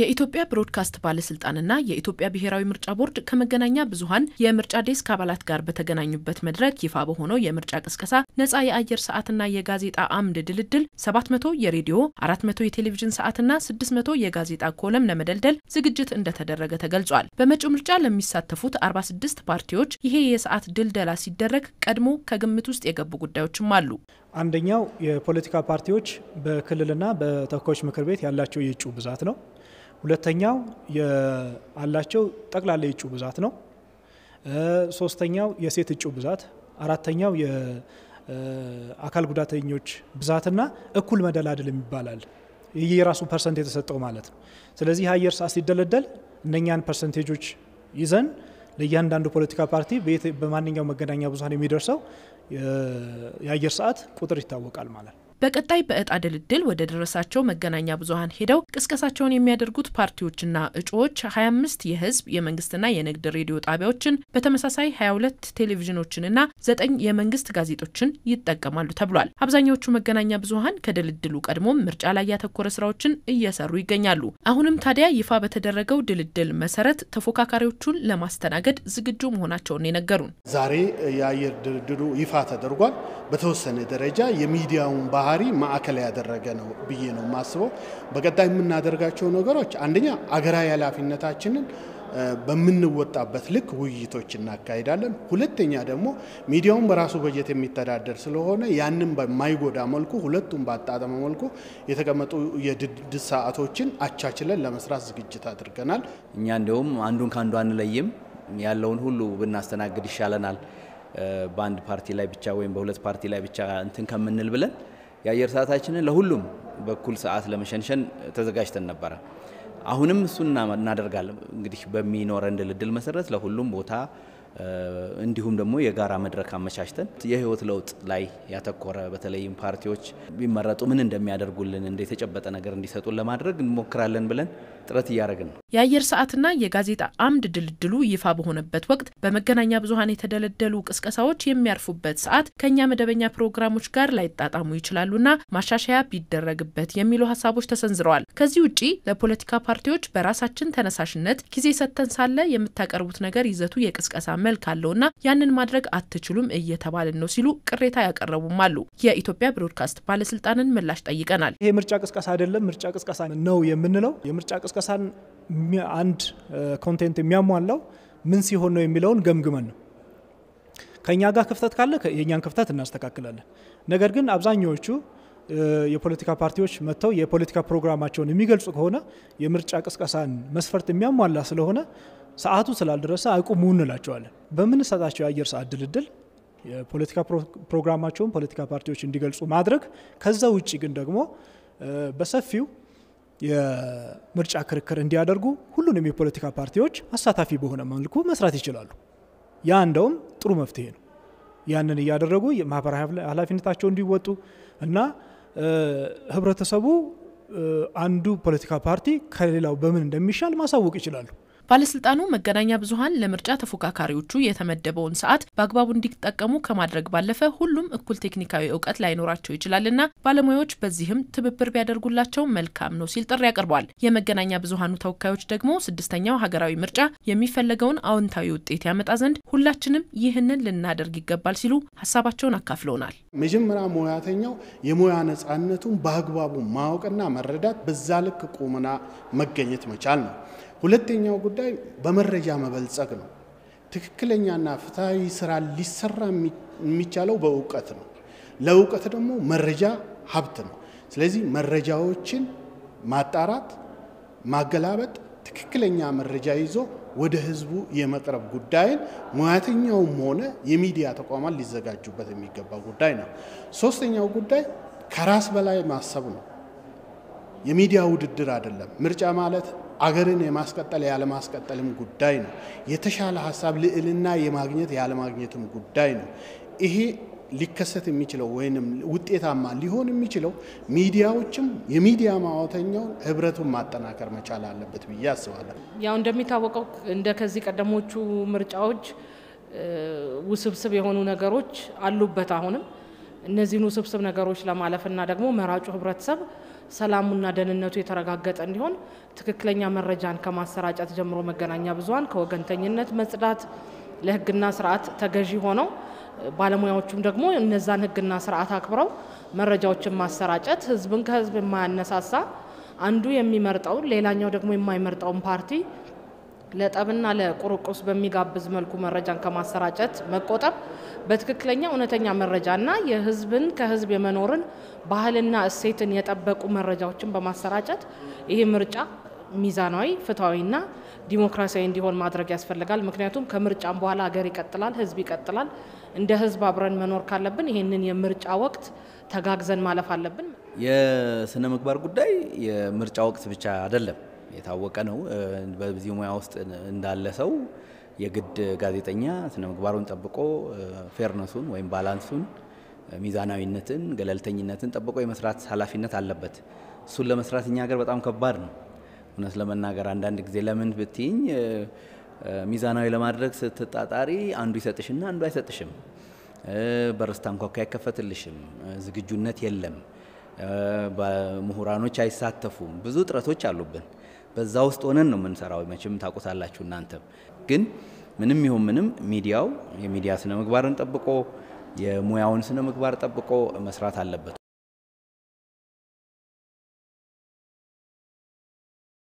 የኢትዮጵያ ብሮድካስት ባለስልጣንና የኢትዮጵያ ብሔራዊ ምርጫ ቦርድ ከመገናኛ ብዙኃን የምርጫ ዴስክ አባላት ጋር በተገናኙበት መድረክ ይፋ በሆነው የምርጫ ቅስቀሳ ነጻ የአየር ሰዓትና የጋዜጣ አምድ ድልድል 700 የሬዲዮ፣ 400 የቴሌቪዥን ሰዓትና 600 የጋዜጣ ኮለም ለመደልደል ዝግጅት እንደተደረገ ተገልጿል። በመጪው ምርጫ ለሚሳተፉት 46 ፓርቲዎች ይሄ የሰዓት ድልደላ ሲደረግ ቀድሞ ከግምት ውስጥ የገቡ ጉዳዮችም አሉ። አንደኛው የፖለቲካ ፓርቲዎች በክልልና በተወካዮች ምክር ቤት ያላቸው የእጩ ብዛት ነው። ሁለተኛው ያላቸው ጠቅላላ የእጩ ብዛት ነው። ሶስተኛው የሴት እጩ ብዛት፣ አራተኛው የአካል ጉዳተኞች ብዛትና እኩል መደላድል የሚባላል የራሱ ፐርሰንት የተሰጠው ማለት ነው። ስለዚህ አየር ሰዓት ሲደለደል እነኛን ፐርሰንቴጆች ይዘን ለእያንዳንዱ ፖለቲካ ፓርቲ በማንኛውም መገናኛ ብዙኃን የሚደርሰው የአየር ሰዓት ቁጥር ይታወቃል ማለት ነው። በቀጣይ በእጣ ድልድል ወደ ደረሳቸው መገናኛ ብዙሀን ሄደው ቅስቀሳቸውን የሚያደርጉት ፓርቲዎችና እጩዎች 25 የህዝብ የመንግስትና የንግድ ሬዲዮ ጣቢያዎችን በተመሳሳይ 22 ቴሌቪዥኖችንና ዘጠኝ የመንግስት ጋዜጦችን ይጠቀማሉ ተብሏል። አብዛኛዎቹ መገናኛ ብዙሀን ከድልድሉ ቀድሞ ምርጫ ላይ ያተኮረ ስራዎችን እየሰሩ ይገኛሉ። አሁንም ታዲያ ይፋ በተደረገው ድልድል መሰረት ተፎካካሪዎቹን ለማስተናገድ ዝግጁ መሆናቸውን የነገሩን ዛሬ የአየር ድልድሉ ይፋ ተደርጓል። በተወሰነ ደረጃ የሚዲያውን ባህል ባህሪ ማዕከል ያደረገ ነው ብዬ ነው የማስበው። በቀጣይ የምናደርጋቸው ነገሮች አንደኛ አገራዊ ኃላፊነታችንን በምንወጣበት ልክ ውይይቶች እናካሄዳለን። ሁለተኛ ደግሞ ሚዲያውን በራሱ በጀት የሚተዳደር ስለሆነ ያንን በማይጎዳ መልኩ ሁለቱም በአጣጠመ መልኩ የተቀመጡ የድድ ሰዓቶችን አቻችለን ለመስራት ዝግጅት አድርገናል። እኛ እንዲሁም አንዱን ከአንዱ አንለይም፣ ያለውን ሁሉ ብናስተናግድ ይሻለናል በአንድ ፓርቲ ላይ ብቻ ወይም በሁለት ፓርቲ ላይ ብቻ እንትን ከምንል ብለን የአየር ሰዓታችንን ለሁሉም በኩል ሰዓት ለመሸንሸን ተዘጋጅተን ነበረ። አሁንም እሱን እናደርጋለን። እንግዲህ በሚኖረን ድልድል መሰረት ለሁሉም ቦታ እንዲሁም ደግሞ የጋራ መድረክ አመቻችተን የህይወት ለውጥ ላይ ያተኮረ በተለይም ፓርቲዎች ቢመረጡ ምን እንደሚያደርጉልን እንደ የተጨበጠ ነገር እንዲሰጡን ለማድረግ እንሞክራለን ብለን ጥረት እያደረግን ነው። የአየር ሰዓትና የጋዜጣ አምድ ድልድሉ ይፋ በሆነበት ወቅት በመገናኛ ብዙኃን የተደለደሉ ቅስቀሳዎች የሚያርፉበት ሰዓት ከእኛ መደበኛ ፕሮግራሞች ጋር ላይጣጣሙ ይችላሉና ማሻሻያ ቢደረግበት የሚሉ ሀሳቦች ተሰንዝረዋል። ከዚህ ውጪ ለፖለቲካ ፓርቲዎች በራሳችን ተነሳሽነት ጊዜ ሰጥተን ሳለ የምታቀርቡት ነገር ይዘቱ የቅስቀሳ መልክ አለውና ያንን ማድረግ አትችሉም እየተባልን ነው ሲሉ ቅሬታ ያቀረቡም አሉ። የኢትዮጵያ ብሮድካስት ባለስልጣንን ምላሽ ጠይቀናል። ይሄ ምርጫ ቅስቀሳ አይደለም፣ ምርጫ ቅስቀሳ ነው የምንለው የምርጫ ቅስቀሳን አንድ ኮንቴንት የሚያሟላው ምን ሲሆን ነው የሚለውን ገምግመን ነው ከእኛ ጋር ክፍተት ካለ የእኛን ክፍተት እናስተካክላለን። ነገር ግን አብዛኛዎቹ የፖለቲካ ፓርቲዎች መጥተው የፖለቲካ ፕሮግራማቸውን የሚገልጹ ከሆነ የምርጫ ቅስቀሳን መስፈርት የሚያሟላ ስለሆነ ሰዓቱ ስላልደረሰ አይቁሙ እንላቸዋለን። በምንሰጣቸው የአየር ሰዓት ድልድል የፖለቲካ ፕሮግራማቸውን ፖለቲካ ፓርቲዎች እንዲገልጹ ማድረግ፣ ከዛ ውጭ ግን ደግሞ በሰፊው የምርጫ ክርክር እንዲያደርጉ ሁሉንም የፖለቲካ ፓርቲዎች አሳታፊ በሆነ መልኩ መስራት ይችላሉ። ያ እንደውም ጥሩ መፍትሄ ነው። ያንን እያደረጉ ማህበራዊ ኃላፊነታቸው እንዲወጡ እና ህብረተሰቡ አንዱ ፖለቲካ ፓርቲ ከሌላው በምን እንደሚሻል ማሳወቅ ይችላሉ። ባለስልጣኑ መገናኛ ብዙሀን ለምርጫ ተፎካካሪዎቹ የተመደበውን ሰዓት በአግባቡ እንዲጠቀሙ ከማድረግ ባለፈ ሁሉም እኩል ቴክኒካዊ እውቀት ላይኖራቸው ይችላልና ባለሙያዎች በዚህም ትብብር ቢያደርጉላቸው መልካም ነው ሲል ጥሪ አቅርቧል። የመገናኛ ብዙሀኑ ተወካዮች ደግሞ ስድስተኛው ሀገራዊ ምርጫ የሚፈለገውን አዎንታዊ ውጤት ያመጣ ዘንድ ሁላችንም ይህንን ልናደርግ ይገባል ሲሉ ሀሳባቸውን አካፍለውናል። መጀመሪያ ሙያተኛው የሙያ ነጻነቱን በአግባቡ ማወቅና መረዳት፣ በዛ ልክ ቁመና መገኘት መቻል ነው። ሁለተኛው ጉዳይ በመረጃ መበልጸግ ነው። ትክክለኛና ፍትሐዊ ስራ ሊሰራ የሚቻለው በእውቀት ነው። ለእውቀት ደግሞ መረጃ ሀብት ነው። ስለዚህ መረጃዎችን ማጣራት፣ ማገላበጥ፣ ትክክለኛ መረጃ ይዞ ወደ ህዝቡ የመቅረብ ጉዳይን ሙያተኛውም ሆነ የሚዲያ ተቋማት ሊዘጋጁበት የሚገባ ጉዳይ ነው። ሶስተኛው ጉዳይ ከራስ በላይ ማሰብ ነው። የሚዲያ ውድድር አይደለም። ምርጫ ማለት አገርን የማስቀጠል ያለማስቀጠልም ጉዳይ ነው። የተሻለ ሀሳብ ልዕልና የማግኘት ያለማግኘትም ጉዳይ ነው። ይሄ ሊከሰት የሚችለው ወይም ውጤታማ ሊሆን የሚችለው ሚዲያዎችም የሚዲያ ማዋተኛውን ህብረቱን ማጠናከር መቻል አለበት ብዬ አስባለሁ። ያው እንደሚታወቀው እንደ ከዚህ ቀደሞቹ ምርጫዎች ውስብስብ የሆኑ ነገሮች አሉበት። አሁንም እነዚህን ውስብስብ ነገሮች ለማለፍና ደግሞ መራጩ ህብረተሰብ ሰላሙና ደህንነቱ የተረጋገጠ እንዲሆን ትክክለኛ መረጃን ከማሰራጨት ጀምሮ መገናኛ ብዙኃን ከወገንተኝነት መጽዳት፣ ለህግና ስርዓት ተገዢ ሆነው ባለሙያዎቹም ደግሞ እነዛን ህግና ስርዓት አክብረው መረጃዎችን ማሰራጨት ህዝብን ከህዝብ የማያነሳሳ አንዱ የሚመርጠው ሌላኛው ደግሞ የማይመርጠውን ፓርቲ ለጠብና ለቁርቁስ በሚጋብዝ መልኩ መረጃን ከማሰራጨት መቆጠብ፣ በትክክለኛ እውነተኛ መረጃና የህዝብን ከህዝብ የመኖርን ባህልና እሴትን የጠበቁ መረጃዎችን በማሰራጨት ይህ ምርጫ ሚዛናዊ ፍትሐዊና ዲሞክራሲያዊ እንዲሆን ማድረግ ያስፈልጋል። ምክንያቱም ከምርጫም በኋላ ሀገር ይቀጥላል፣ ህዝብ ይቀጥላል። እንደ ህዝብ አብረን መኖር ካለብን ይህንን የምርጫ ወቅት ተጋግዘን ማለፍ አለብን። የስነ ምግባር ጉዳይ የምርጫ ወቅት ብቻ አይደለም። የታወቀ ነው። በዚህ ሙያ ውስጥ እንዳለ ሰው የግድ ጋዜጠኛ ስነ ምግባሩን ጠብቆ ፌርነሱን ወይም ባላንሱን፣ ሚዛናዊነትን፣ ገለልተኝነትን ጠብቆ የመስራት ኃላፊነት አለበት። እሱን ለመስራት እኛ ሀገር በጣም ከባድ ነው። እውነት ለመናገር አንዳንድ ጊዜ ለምን ብትይኝ ሚዛናዊ ለማድረግ ስትጣጣሪ አንዱ ይሰጥሽና አንዱ አይሰጥሽም። በርስታ እንኳኳ አይከፈትልሽም። ዝግጁነት የለም። ምሁራኖች አይሳተፉም። ብዙ ጥረቶች አሉብን። በዛ ውስጥ ሆነን ነው የምንሰራው። መቼም ታውቁታላችሁ እናንተም። ግን ምንም ይሁን ምንም ሚዲያው የሚዲያ ስነ ምግባርን ጠብቆ የሙያውን ስነ ምግባር ጠብቆ መስራት አለበት።